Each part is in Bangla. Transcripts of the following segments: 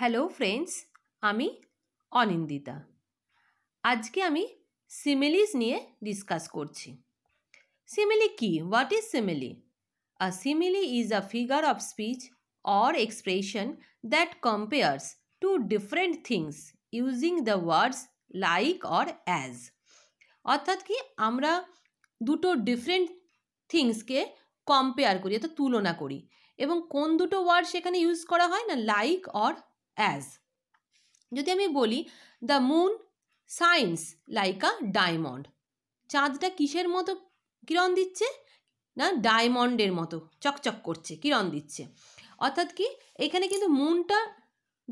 হ্যালো ফ্রেন্ডস আমি অনিন্দিতা আজকে আমি সিমিলিজ নিয়ে ডিসকাস করছি সিমিলি কি what is simile a simile is a figure of speech or expression that compares two different things using the words like or as অর্থাৎ কি আমরা দুটো ডিফারেন্ট থিংসকে কম্পেয়ার করি অর্থাৎ তুলনা করি এবং কোন দুটো ওয়ার্ড সেখানে ইউজ করা হয় না লাইক অর অ্যাজ যদি আমি বলি the moon shines like a diamond চাঁদটা কিসের মতো কিরণ দিচ্ছে না ডায়মন্ডের মতো চকচক করছে কিরণ দিচ্ছে অর্থাৎ কি এখানে কিন্তু মুনটা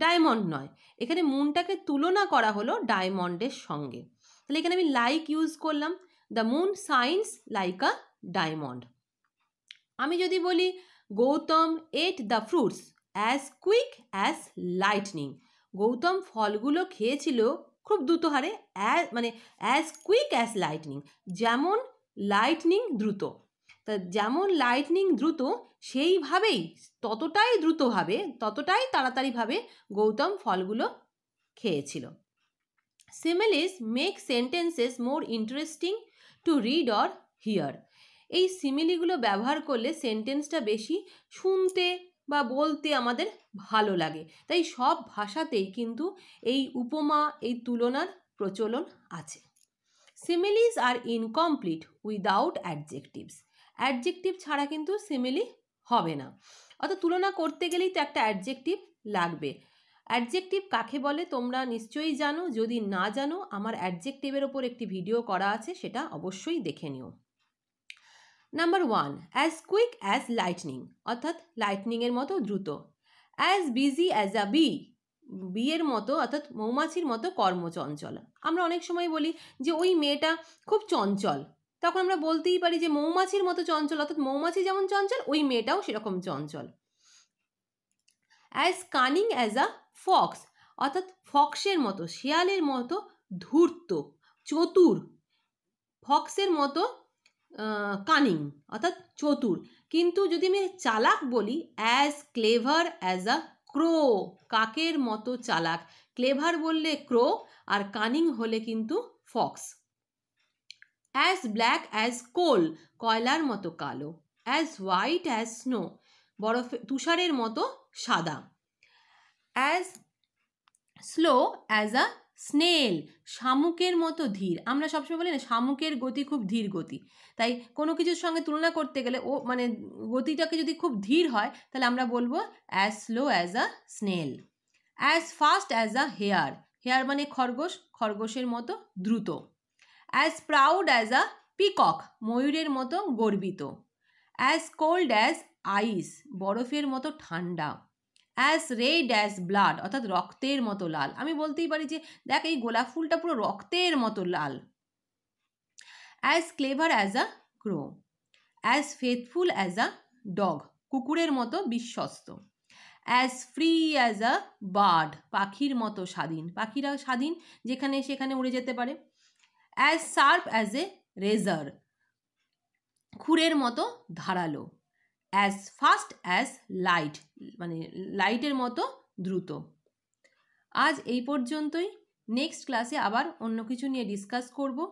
ডায়মন্ড নয় এখানে মুনটাকে তুলনা করা হলো ডায়মন্ডের সঙ্গে তাহলে এখানে আমি লাইক ইউজ করলাম the moon shines like a diamond আমি যদি বলি Gautam ate the fruits as quick as lightning Gautam ফলগুলো খেয়েছিল খুব দ্রুত হারে অ্যাজ মানে অ্যাজ কুইক অ্যাজ লাইটনিং যেমন লাইটনিং দ্রুত তা যেমন লাইটনিং দ্রুত সেইভাবেই ততটাই দ্রুতভাবে ততটাই তাড়াতাড়িভাবে গৌতম ফলগুলো খেয়েছিল similes make sentences more interesting to read or hear এই সিমিলিগুলো ব্যবহার করলে সেন্টেন্সটা বেশি শুনতে বা বলতে আমাদের ভালো লাগে তাই সব ভাষাতেই কিন্তু এই উপমা এই তুলনার প্রচলন আছে similes are incomplete without adjectives adjective ছাড়া কিন্তু সিমিলি হবে না অর্থাৎ তুলনা করতে গেলেই তো একটা অ্যাডজেকটিভ লাগবে অ্যাডজেকটিভ কাকে বলে তোমরা নিশ্চয়ই জানো যদি না জানো আমার অ্যাডজেকটিভের ওপর একটি ভিডিও করা আছে সেটা অবশ্যই দেখে নিও number one as quick as lightning অর্থাৎ লাইটনিংয়ের মতো দ্রুত as busy as a bee বিয়ের মতো অর্থাৎ মৌমাছির মতো কর্মচঞ্চল আমরা অনেক সময় বলি যে ওই মেয়েটা খুব চঞ্চল তখন আমরা বলতেই পারি যে মৌমাছির মতো চঞ্চল অর্থাৎ মৌমাছি যেমন চঞ্চল ওই মেয়েটাও সেরকম চঞ্চল as cunning as a fox অর্থাৎ ফক্সের মতো শিয়ালের মতো ধূর্ত চতুর ফক্সের মতো কানিং অর্থাৎ চতুর কিন্তু যদি আমি চালাক বলি as clever as a crow কাকের মতো চালাক ক্লেভার বললে ক্রো আর কানিং হলে কিন্তু fox as black as coal কয়লার মতো কালো অ্যাজ হোয়াইট অ্যাজ স্নো বরফে তুষারের মতো সাদা as slow as a snail শামুকের মতো ধীর আমরা সবসময় বলি না শামুকের গতি খুব ধীর গতি তাই কোনো কিছুর সঙ্গে তুলনা করতে গেলে ও মানে গতিটাকে যদি খুব ধীর হয় তাহলে আমরা বলবো as slow as a snail as fast as a hare hare মানে খরগোশ খরগোশের মতো দ্রুত as proud as a peacock ময়ূরের মতো গর্বিত অ্যাজ কোল্ড অ্যাজ আইস বরফের মতো ঠান্ডা অ্যাজ রেড অ্যাজ ব্লাড অর্থাৎ রক্তের মতো লাল আমি বলতেই পারি যে দেখ এই গোলাপ ফুলটা পুরো রক্তের মতো লাল as clever as a crow as faithful as a dog কুকুরের মতো বিশ্বস্ত as free as a bird পাখির মতো স্বাধীন পাখিরা স্বাধীন যেখানে সেখানে উড়ে যেতে পারে as sharp as a razor খুরের মতো ধারালো অ্যাজ ফাস্ট অ্যাজ লাইট মানে লাইটের মতো দ্রুত আজ এই পর্যন্তই নেক্সট ক্লাসে আবার অন্য কিছু নিয়ে ডিসকাস করবো